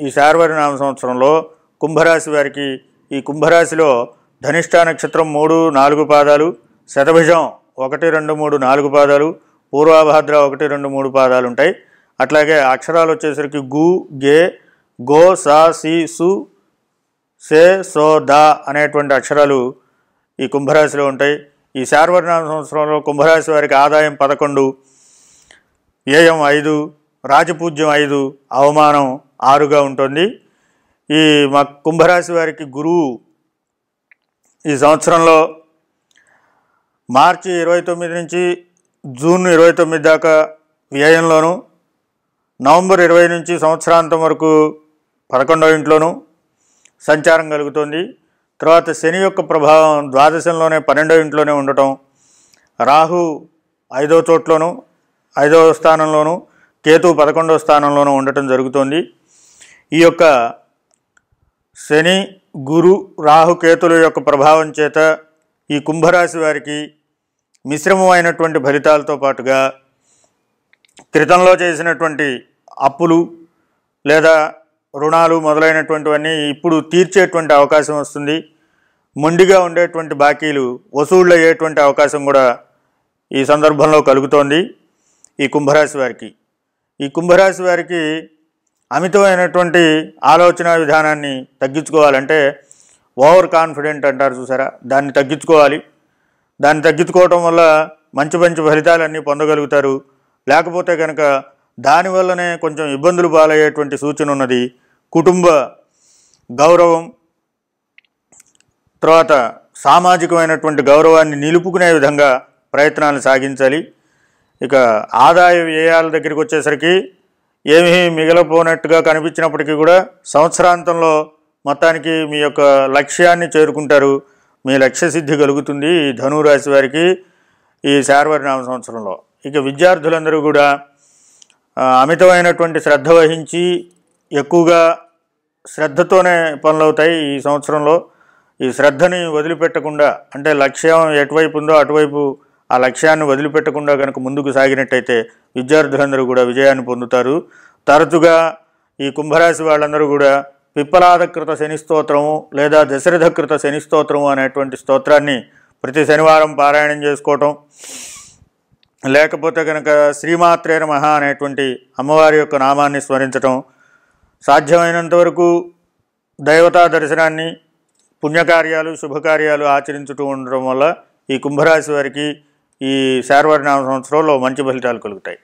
ఈ నామ సంవత్సరంలో కుంభరాశి వారికి ఈ కుంభరాశిలో ధనిష్ఠా నక్షత్రం మూడు నాలుగు పాదాలు శతభుజం ఒకటి రెండు మూడు నాలుగు పాదాలు పూర్వాభాద్ర ఒకటి రెండు మూడు పాదాలు ఉంటాయి అట్లాగే అక్షరాలు వచ్చేసరికి గు గే గో సా సి సు సే సో దా అనేటువంటి అక్షరాలు ఈ కుంభరాశిలో ఉంటాయి ఈ శార్వర్ణామ సంవత్సరంలో కుంభరాశి వారికి ఆదాయం పదకొండు వ్యయం ఐదు రాజపూజ్యం ఐదు అవమానం ఆరుగా ఉంటుంది ఈ మా కుంభరాశి వారికి గురువు ఈ సంవత్సరంలో మార్చి ఇరవై తొమ్మిది నుంచి జూన్ ఇరవై తొమ్మిది దాకా వ్యయంలోను నవంబర్ ఇరవై నుంచి సంవత్సరాంతం వరకు పదకొండవ ఇంట్లోనూ సంచారం కలుగుతుంది తర్వాత శని యొక్క ప్రభావం ద్వాదశంలోనే పన్నెండవ ఇంట్లోనే ఉండటం రాహు ఐదో చోట్లోనూ ఐదవ స్థానంలోను కేతు పదకొండవ స్థానంలోనూ ఉండటం జరుగుతుంది ఈ యొక్క శని గురు రాహుకేతుల యొక్క ప్రభావం చేత ఈ కుంభరాశి వారికి మిశ్రమమైనటువంటి ఫలితాలతో పాటుగా క్రితంలో చేసినటువంటి అప్పులు లేదా రుణాలు మొదలైనటువంటివన్నీ ఇప్పుడు తీర్చేటువంటి అవకాశం వస్తుంది మొండిగా ఉండేటువంటి బాకీలు వసూళ్ళు అయ్యేటువంటి అవకాశం కూడా ఈ సందర్భంలో కలుగుతోంది ఈ కుంభరాశి వారికి ఈ కుంభరాశి వారికి అమితమైనటువంటి ఆలోచన విధానాన్ని తగ్గించుకోవాలంటే ఓవర్ కాన్ఫిడెంట్ అంటారు చూసారా దాన్ని తగ్గించుకోవాలి దాన్ని తగ్గించుకోవటం వల్ల మంచి మంచి ఫలితాలన్నీ పొందగలుగుతారు లేకపోతే కనుక దానివల్లనే కొంచెం ఇబ్బందులు పాలయ్యేటువంటి సూచన ఉన్నది కుటుంబ గౌరవం తర్వాత సామాజికమైనటువంటి గౌరవాన్ని నిలుపుకునే విధంగా ప్రయత్నాలు సాగించాలి ఇక ఆదాయ వ్యయాల దగ్గరికి వచ్చేసరికి ఏమీ మిగలపోనట్టుగా కనిపించినప్పటికీ కూడా సంవత్సరాంతంలో మొత్తానికి మీ యొక్క లక్ష్యాన్ని చేరుకుంటారు మీ లక్ష్య సిద్ధి కలుగుతుంది ఈ ధనురాశి వారికి ఈ శార్వరినామ సంవత్సరంలో ఇక విద్యార్థులందరూ కూడా అమితమైనటువంటి శ్రద్ధ వహించి ఎక్కువగా శ్రద్ధతోనే పనులవుతాయి ఈ సంవత్సరంలో ఈ శ్రద్ధని వదిలిపెట్టకుండా అంటే లక్ష్యం ఎటువైపు ఉందో అటువైపు ఆ లక్ష్యాన్ని వదిలిపెట్టకుండా కనుక ముందుకు సాగినట్టయితే విద్యార్థులందరూ కూడా విజయాన్ని పొందుతారు తరచుగా ఈ కుంభరాశి వాళ్ళందరూ కూడా పిప్పలాధకృత శని స్తోత్రము లేదా దశరథకృత శని స్తోత్రము అనేటువంటి స్తోత్రాన్ని ప్రతి శనివారం పారాయణం చేసుకోవటం లేకపోతే కనుక శ్రీమాత్రే మహా అనేటువంటి అమ్మవారి యొక్క నామాన్ని స్మరించటం సాధ్యమైనంత వరకు దైవతా దర్శనాన్ని పుణ్యకార్యాలు శుభకార్యాలు ఆచరించుతూ ఉండటం వల్ల ఈ కుంభరాశి వారికి ఈ శార్వరి నామ సంవత్సరంలో మంచి ఫలితాలు కలుగుతాయి